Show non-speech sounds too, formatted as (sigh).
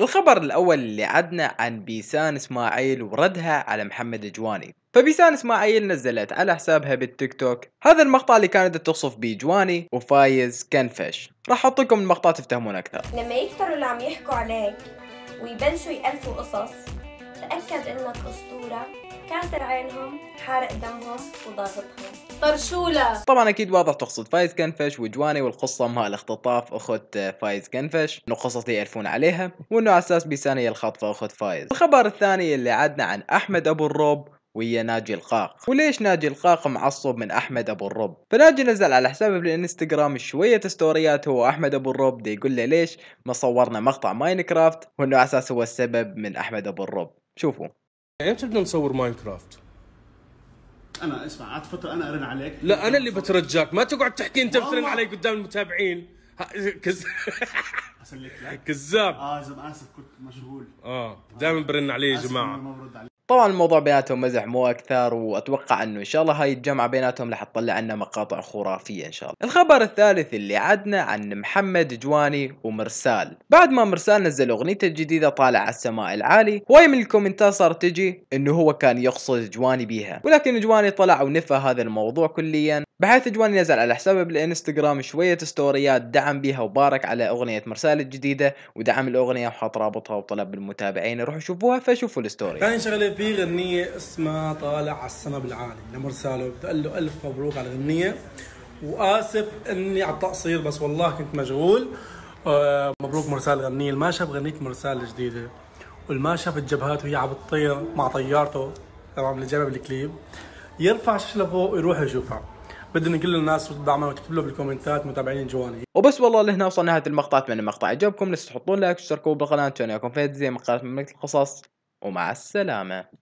الخبر الأول اللي عدنا عن بيسان إسماعيل وردها على محمد جواني فبيسان إسماعيل نزلت على حسابها بالتيك توك هذا المقطع اللي كانت تقصف بيه جواني وفايز كنفش راح أحط لكم المقطع تفتهمون أكثر لما يكثروا اللي عم يحكوا عليك ويبلشوا يألفوا قصص تأكد إنك أسطورة كاسر عينهم حارق دمهم وضاغطهم طرشوله طبعا اكيد واضح تقصد فايز كنفش وجواني والقصه مال اختطاف اخت فايز كنفش انه قصص يعرفون عليها وانه على اساس بيسانية الخطفه اخت فايز الخبر الثاني اللي عدنا عن احمد ابو الروب ويا ناجي القاق وليش ناجي القاق معصب من احمد ابو الرب فناجي نزل على حسابه بالانستغرام شويه ستوريات هو احمد ابو الرب دي يقول له ليش ما صورنا مقطع ماينكرافت وانه اساس هو السبب من احمد ابو الرب شوفوا امتى يعني بدنا نصور ماينكرافت انا اسمع عاد فتره انا ارن عليك لا انا اللي بترجاك ما تقعد تحكي انت بترن علي قدام المتابعين كز... (laughs) كذاب اه اسف كنت مشغول اه دائما برن علي يا جماعه طبعا الموضوع بيناتهم مزح مو اكثر واتوقع انه ان شاء الله هاي الجمعه بيناتهم رح تطلع لنا مقاطع خرافيه ان شاء الله. الخبر الثالث اللي عدنا عن محمد جواني ومرسال، بعد ما مرسال نزل اغنيته الجديده طالع على السماء العالي، هواي من الكومنتات صارت تجي انه هو كان يقصد جواني بيها، ولكن جواني طلع ونفى هذا الموضوع كليا بحيث جواني نزل على حسابه بالانستغرام شوية ستوريات دعم بيها وبارك على اغنية مرسال الجديدة ودعم الاغنية وحط رابطها وطلب المتابعين يروحوا يشوفوها فشوفوا الستوري. ثاني شغلة في غنية اسمها طالع على السما بالعالي لمرساله قال له الف مبروك على الغنية واسف اني على التقصير بس والله كنت مشغول آه، مبروك مرسال غنية اللي ما شاف غنية مرسال الجديدة واللي ما شاف الجبهات وهي عم بتطير مع طيارته تمام اللي جنب بالكليب يرفع شاشة لفوق ويروح يشوفها بدنا كل الناس تدعمنا وتكتب له بالكومنتات متابعين جواني وبس والله لهنا وصلنا نهايه المقطع اتمنى المقطع عجبكم لا تحطون لايك وتشتركوا بالقناه عشان وياكم فهد زي ما قالت مملكه القصص ومع السلامه